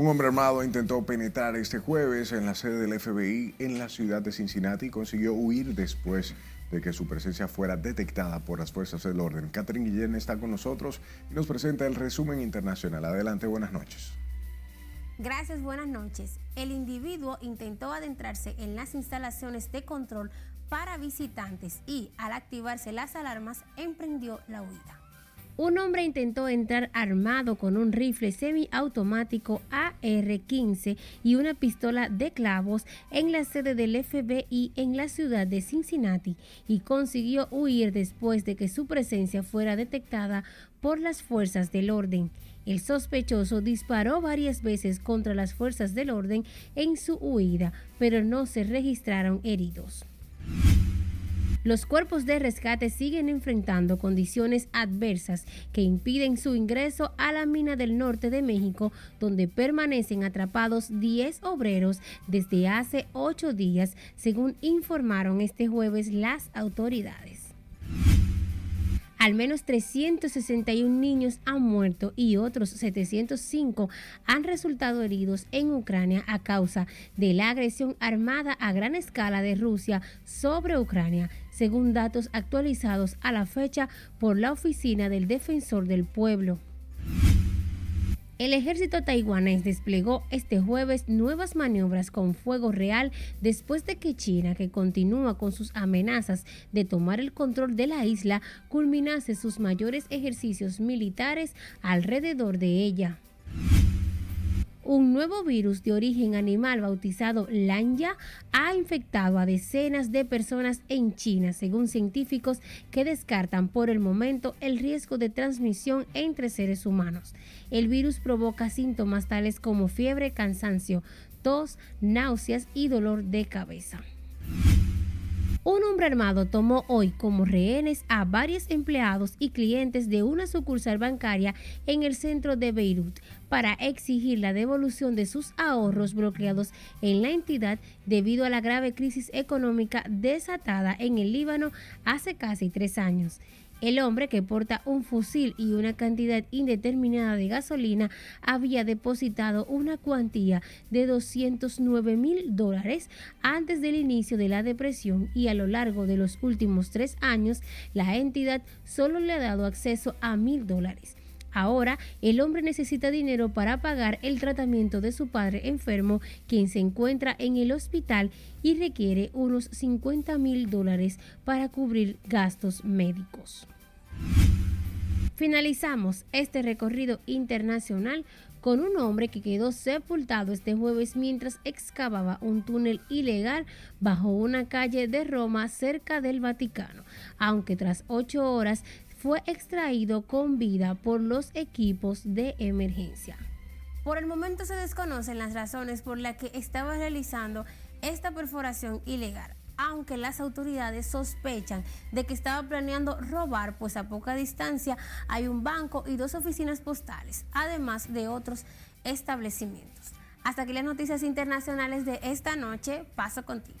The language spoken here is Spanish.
Un hombre armado intentó penetrar este jueves en la sede del FBI en la ciudad de Cincinnati y consiguió huir después de que su presencia fuera detectada por las fuerzas del orden. Catherine Guillén está con nosotros y nos presenta el resumen internacional. Adelante, buenas noches. Gracias, buenas noches. El individuo intentó adentrarse en las instalaciones de control para visitantes y, al activarse las alarmas, emprendió la huida. Un hombre intentó entrar armado con un rifle semiautomático AR-15 y una pistola de clavos en la sede del FBI en la ciudad de Cincinnati y consiguió huir después de que su presencia fuera detectada por las fuerzas del orden. El sospechoso disparó varias veces contra las fuerzas del orden en su huida, pero no se registraron heridos los cuerpos de rescate siguen enfrentando condiciones adversas que impiden su ingreso a la mina del norte de México, donde permanecen atrapados 10 obreros desde hace ocho días, según informaron este jueves las autoridades. Al menos 361 niños han muerto y otros 705 han resultado heridos en Ucrania a causa de la agresión armada a gran escala de Rusia sobre Ucrania, según datos actualizados a la fecha por la Oficina del Defensor del Pueblo. El ejército taiwanés desplegó este jueves nuevas maniobras con fuego real después de que China, que continúa con sus amenazas de tomar el control de la isla, culminase sus mayores ejercicios militares alrededor de ella un nuevo virus de origen animal bautizado Lanya ha infectado a decenas de personas en China, según científicos que descartan por el momento el riesgo de transmisión entre seres humanos. El virus provoca síntomas tales como fiebre, cansancio, tos, náuseas y dolor de cabeza. Un hombre armado tomó hoy como rehenes a varios empleados y clientes de una sucursal bancaria en el centro de Beirut para exigir la devolución de sus ahorros bloqueados en la entidad debido a la grave crisis económica desatada en el Líbano hace casi tres años. El hombre que porta un fusil y una cantidad indeterminada de gasolina había depositado una cuantía de 209 mil dólares antes del inicio de la depresión y a lo largo de los últimos tres años la entidad solo le ha dado acceso a mil dólares. Ahora, el hombre necesita dinero para pagar el tratamiento de su padre enfermo, quien se encuentra en el hospital y requiere unos 50 mil dólares para cubrir gastos médicos. Finalizamos este recorrido internacional con un hombre que quedó sepultado este jueves mientras excavaba un túnel ilegal bajo una calle de Roma cerca del Vaticano, aunque tras ocho horas fue extraído con vida por los equipos de emergencia. Por el momento se desconocen las razones por las que estaba realizando esta perforación ilegal, aunque las autoridades sospechan de que estaba planeando robar, pues a poca distancia hay un banco y dos oficinas postales, además de otros establecimientos. Hasta aquí las noticias internacionales de esta noche. Paso contigo.